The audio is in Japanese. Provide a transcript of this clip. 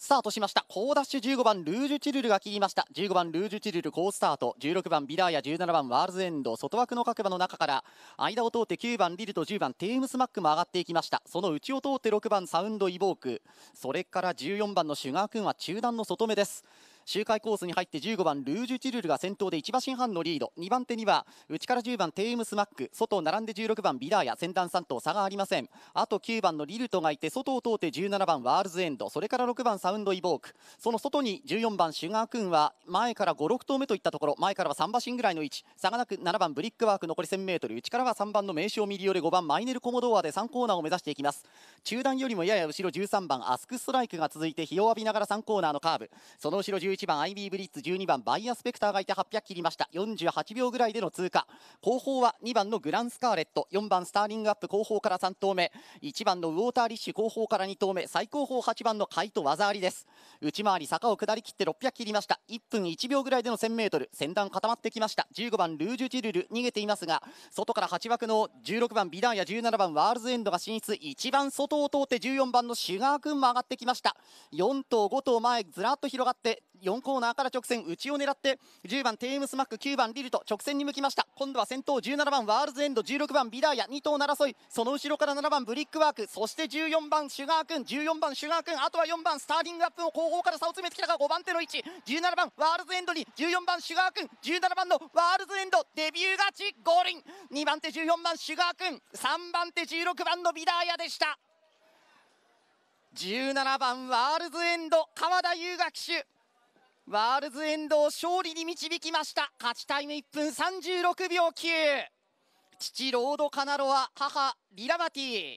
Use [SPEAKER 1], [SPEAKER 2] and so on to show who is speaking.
[SPEAKER 1] スタートしました好ダッシュ15番ルージュチルルが切りました15番ルージュチルル好スタート16番ビラーヤ17番ワールズエンド外枠の各馬の中から間を通って9番リルと10番テームスマックも上がっていきましたその内を通って6番サウンドイボークそれから14番のシュガー君は中段の外目です周回コースに入って15番ルージュ・チルルが先頭で1馬身半のリード2番手には内から10番テームスマック外並んで16番ビダーヤ先端3頭差がありませんあと9番のリルトがいて外を通って17番ワールズエンドそれから6番サウンドイボークその外に14番シュガークーンは前から56頭目といったところ前からは3馬身ぐらいの位置差がなく7番ブリックワーク残り 1000m 内からは3番の名称ミリオレ5番マイネルコモドアで3コーナーを目指していきます中段よりもやや後ろ13番アスクストライクが続いて日を浴びながら3コーナーのカーブその後ろ11 11番アイビーブリッツ12番バイアスペクターがいて800切りました48秒ぐらいでの通過後方は2番のグランスカーレット4番スターリングアップ後方から3投目1番のウォーターリッシュ後方から2投目最高峰8番のカイト技ありです内回り坂を下りきって600切りました1分1秒ぐらいでの 1000m 先端固まってきました15番ルージュ・ジルル逃げていますが外から8枠の16番ビダーや17番ワールズエンドが進出一番外を通って14番のシュガー君も上がってきました4頭5頭前ずらっと広がって4コーナーから直線内を狙って10番テームスマック9番リルと直線に向きました今度は先頭17番ワールズエンド16番ビダーヤ2頭争いその後ろから7番ブリックワークそして14番シュガー君14番シュガー君あとは4番スターティングアップ後方から差を詰めてきたが5番手の位置17番ワールズエンドに14番シュガー君17番のワールズエンドデビュー勝ちゴールン2番手14番シュガー君3番手16番のビダーヤでした17番ワールズエンド川田優雅騎手ワールズエンドを勝利に導きました勝ちタイム1分36秒9父ロードカナロア母リラマティ